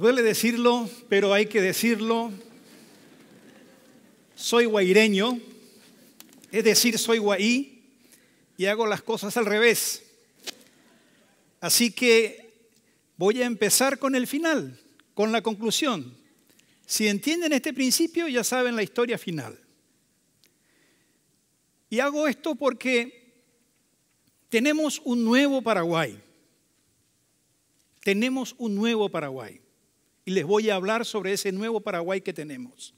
Duele decirlo, pero hay que decirlo. Soy guaireño, es decir, soy guaí y hago las cosas al revés. Así que voy a empezar con el final, con la conclusión. Si entienden este principio, ya saben la historia final. Y hago esto porque tenemos un nuevo Paraguay. Tenemos un nuevo Paraguay y les voy a hablar sobre ese nuevo Paraguay que tenemos.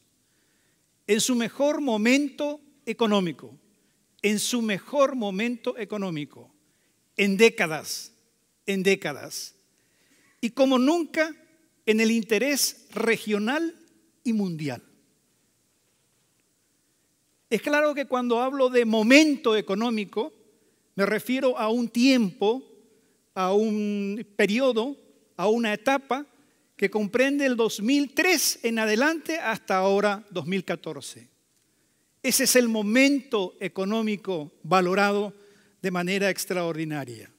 En su mejor momento económico, en su mejor momento económico, en décadas, en décadas. Y como nunca, en el interés regional y mundial. Es claro que cuando hablo de momento económico, me refiero a un tiempo, a un periodo, a una etapa que comprende el 2003 en adelante hasta ahora 2014. Ese es el momento económico valorado de manera extraordinaria.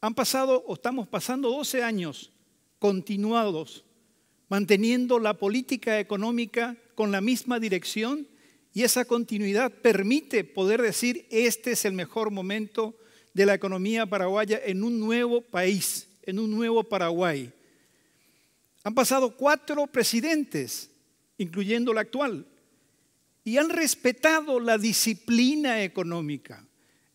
Han pasado o estamos pasando 12 años continuados manteniendo la política económica con la misma dirección y esa continuidad permite poder decir este es el mejor momento de la economía paraguaya en un nuevo país, en un nuevo Paraguay. Han pasado cuatro presidentes, incluyendo el actual, y han respetado la disciplina económica,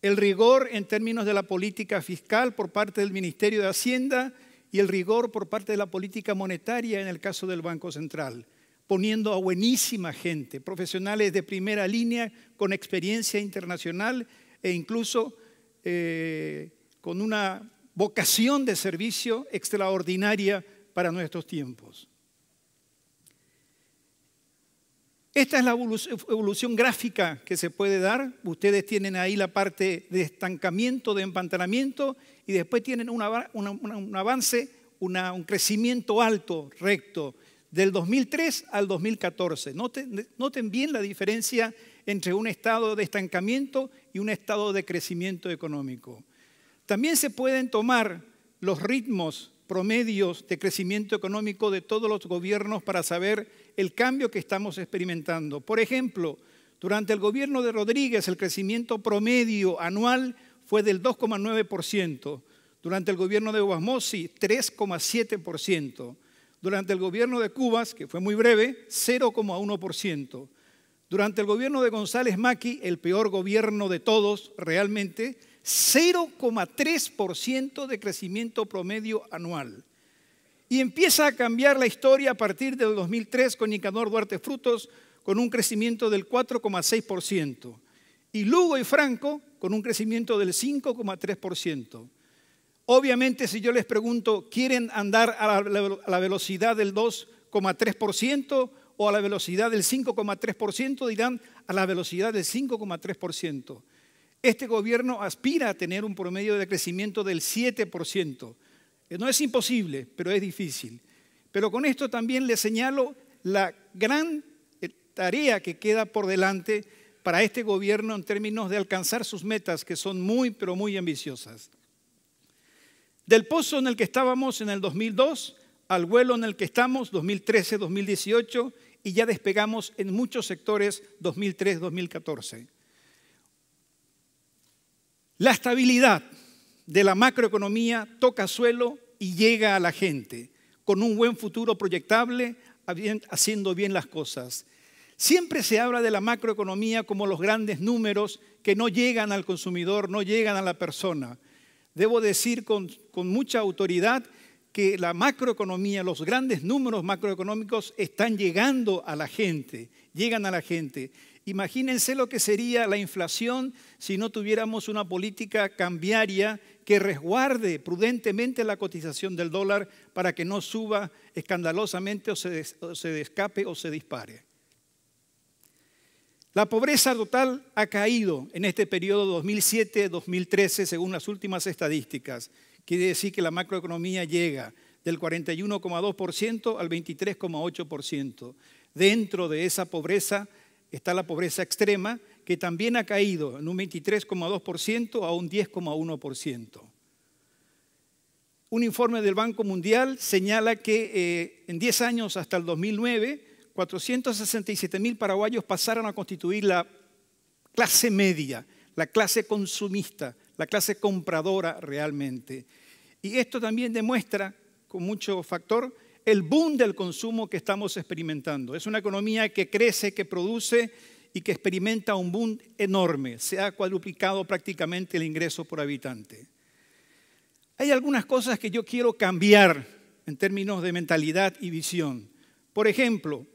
el rigor en términos de la política fiscal por parte del Ministerio de Hacienda y el rigor por parte de la política monetaria en el caso del Banco Central, poniendo a buenísima gente, profesionales de primera línea con experiencia internacional e incluso eh, con una vocación de servicio extraordinaria para nuestros tiempos. Esta es la evolución gráfica que se puede dar. Ustedes tienen ahí la parte de estancamiento, de empantanamiento, y después tienen un avance, un crecimiento alto, recto, del 2003 al 2014. noten bien la diferencia entre un estado de estancamiento y un estado de crecimiento económico. También se pueden tomar los ritmos promedios de crecimiento económico de todos los gobiernos para saber el cambio que estamos experimentando. Por ejemplo, durante el gobierno de Rodríguez el crecimiento promedio anual fue del 2,9%, durante el gobierno de Obasmosi 3,7%, durante el gobierno de Cubas, que fue muy breve, 0,1%. Durante el gobierno de González Maki, el peor gobierno de todos realmente, 0,3% de crecimiento promedio anual. Y empieza a cambiar la historia a partir del 2003 con Nicanor Duarte Frutos, con un crecimiento del 4,6%. Y Lugo y Franco, con un crecimiento del 5,3%. Obviamente, si yo les pregunto, ¿quieren andar a la, a la velocidad del 2,3%? o a la velocidad del 5,3%, dirán a la velocidad del 5,3%. Este gobierno aspira a tener un promedio de crecimiento del 7%. Eh, no es imposible, pero es difícil. Pero con esto también le señalo la gran eh, tarea que queda por delante para este gobierno en términos de alcanzar sus metas, que son muy, pero muy ambiciosas. Del pozo en el que estábamos en el 2002 al vuelo en el que estamos, 2013-2018, y ya despegamos en muchos sectores 2003-2014. La estabilidad de la macroeconomía toca suelo y llega a la gente con un buen futuro proyectable, haciendo bien las cosas. Siempre se habla de la macroeconomía como los grandes números que no llegan al consumidor, no llegan a la persona. Debo decir con, mucha autoridad que la macroeconomía, los grandes números macroeconómicos están llegando a la gente, llegan a la gente. Imagínense lo que sería la inflación si no tuviéramos una política cambiaria que resguarde prudentemente la cotización del dólar para que no suba escandalosamente o se, escape o se dispare. La pobreza total ha caído en este periodo 2007-2013 según las últimas estadísticas. Quiere decir que la macroeconomía llega del 41,2% al 23,8%. Dentro de esa pobreza está la pobreza extrema, que también ha caído en un 23,2% a un 10,1%. Un informe del Banco Mundial señala que eh, en 10 años hasta el 2009, 467 mil paraguayos pasaron a constituir la clase media, la clase consumista, la clase compradora realmente. Y esto también demuestra, con mucho factor, el boom del consumo que estamos experimentando. Es una economía que crece, que produce y que experimenta un boom enorme. Se ha cuadruplicado prácticamente el ingreso por habitante. Hay algunas cosas que yo quiero cambiar en términos de mentalidad y visión. Por ejemplo,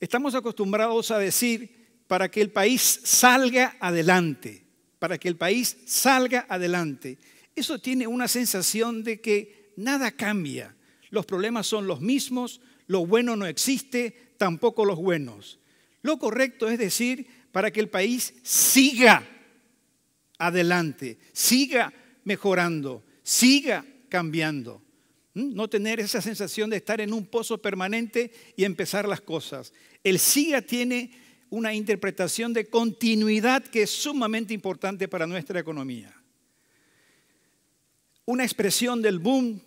estamos acostumbrados a decir para que el país salga adelante, para que el país salga adelante. Eso tiene una sensación de que nada cambia, los problemas son los mismos, lo bueno no existe, tampoco los buenos. Lo correcto es decir, para que el país siga adelante, siga mejorando, siga cambiando. ¿Mm? No tener esa sensación de estar en un pozo permanente y empezar las cosas. El siga tiene una interpretación de continuidad que es sumamente importante para nuestra economía. Una expresión del boom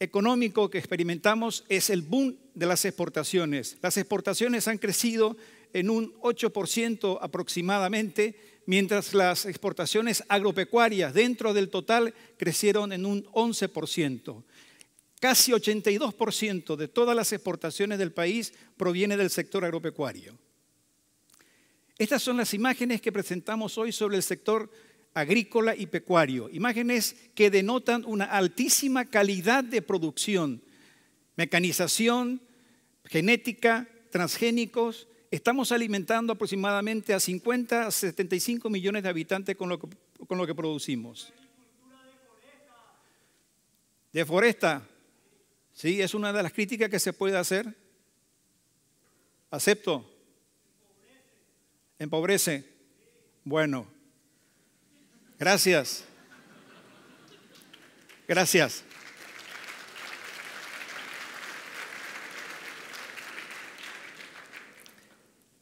económico que experimentamos es el boom de las exportaciones. Las exportaciones han crecido en un 8% aproximadamente, mientras las exportaciones agropecuarias dentro del total crecieron en un 11%. Casi 82% de todas las exportaciones del país proviene del sector agropecuario. Estas son las imágenes que presentamos hoy sobre el sector agrícola y pecuario, imágenes que denotan una altísima calidad de producción, mecanización, genética, transgénicos. Estamos alimentando aproximadamente a 50 a 75 millones de habitantes con lo que, con lo que producimos. De foresta, sí, es una de las críticas que se puede hacer. Acepto. Empobrece. Bueno, Gracias. Gracias.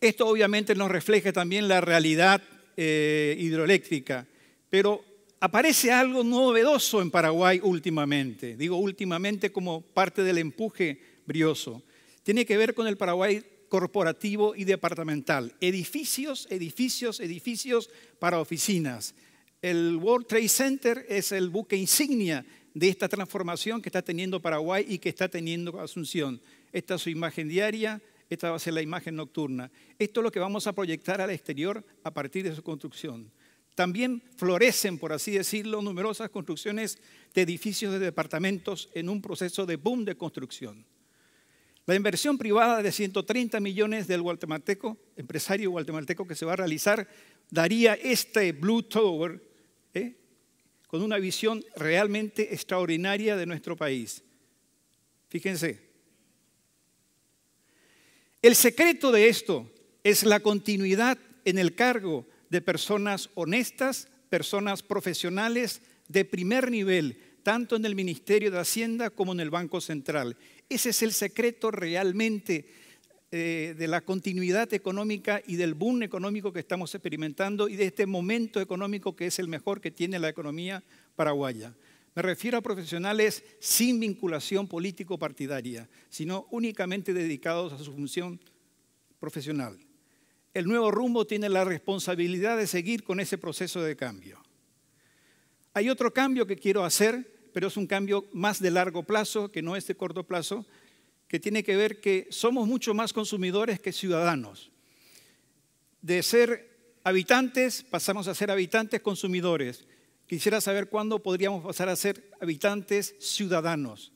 Esto obviamente nos refleja también la realidad eh, hidroeléctrica, pero aparece algo novedoso en Paraguay últimamente, digo últimamente como parte del empuje brioso. Tiene que ver con el Paraguay corporativo y departamental. Edificios, edificios, edificios para oficinas. El World Trade Center es el buque insignia de esta transformación que está teniendo Paraguay y que está teniendo Asunción. Esta es su imagen diaria, esta va a ser la imagen nocturna. Esto es lo que vamos a proyectar al exterior a partir de su construcción. También florecen, por así decirlo, numerosas construcciones de edificios de departamentos en un proceso de boom de construcción. La inversión privada de 130 millones del guatemalteco, empresario guatemalteco que se va a realizar, daría este Blue Tower ¿eh? con una visión realmente extraordinaria de nuestro país. Fíjense. El secreto de esto es la continuidad en el cargo de personas honestas, personas profesionales de primer nivel, tanto en el Ministerio de Hacienda como en el Banco Central. Ese es el secreto realmente eh, de la continuidad económica y del boom económico que estamos experimentando y de este momento económico que es el mejor que tiene la economía paraguaya. Me refiero a profesionales sin vinculación político-partidaria, sino únicamente dedicados a su función profesional. El nuevo rumbo tiene la responsabilidad de seguir con ese proceso de cambio. Hay otro cambio que quiero hacer, pero es un cambio más de largo plazo, que no es de corto plazo, que tiene que ver que somos mucho más consumidores que ciudadanos. De ser habitantes pasamos a ser habitantes consumidores. Quisiera saber cuándo podríamos pasar a ser habitantes ciudadanos.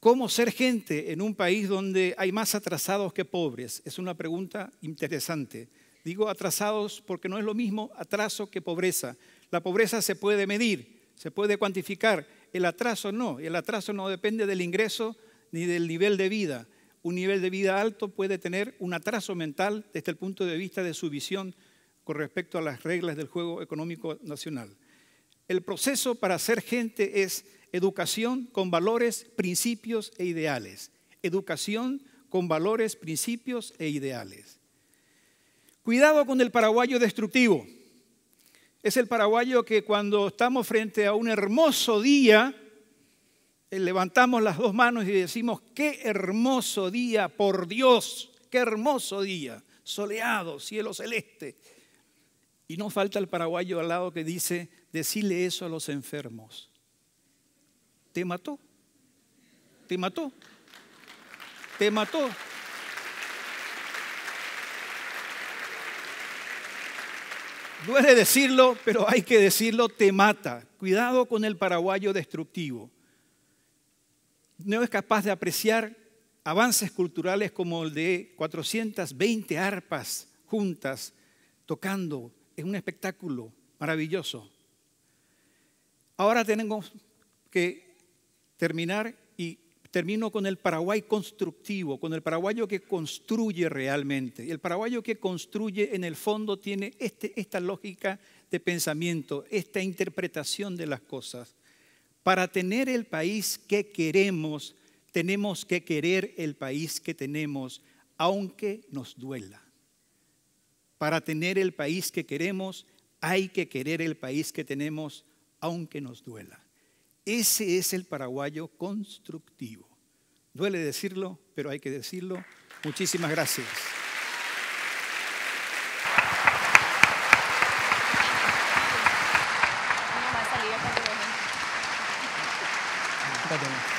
¿Cómo ser gente en un país donde hay más atrasados que pobres? Es una pregunta interesante. Digo atrasados porque no es lo mismo atraso que pobreza. La pobreza se puede medir, se puede cuantificar. El atraso no. El atraso no depende del ingreso, ni del nivel de vida. Un nivel de vida alto puede tener un atraso mental desde el punto de vista de su visión con respecto a las reglas del juego económico nacional. El proceso para ser gente es educación con valores, principios e ideales. Educación con valores, principios e ideales. Cuidado con el paraguayo destructivo. Es el paraguayo que cuando estamos frente a un hermoso día, eh, levantamos las dos manos y decimos, qué hermoso día, por Dios, qué hermoso día, soleado, cielo celeste. Y no falta el paraguayo al lado que dice, decile eso a los enfermos. Te mató, te mató, te mató. Duele decirlo, pero hay que decirlo, te mata. Cuidado con el paraguayo destructivo no es capaz de apreciar avances culturales como el de 420 arpas juntas tocando Es un espectáculo maravilloso. Ahora tenemos que terminar y termino con el Paraguay constructivo, con el paraguayo que construye realmente. El paraguayo que construye en el fondo tiene este, esta lógica de pensamiento, esta interpretación de las cosas. Para tener el país que queremos, tenemos que querer el país que tenemos, aunque nos duela. Para tener el país que queremos, hay que querer el país que tenemos, aunque nos duela. Ese es el paraguayo constructivo. Duele decirlo, pero hay que decirlo. Muchísimas gracias. だと思います。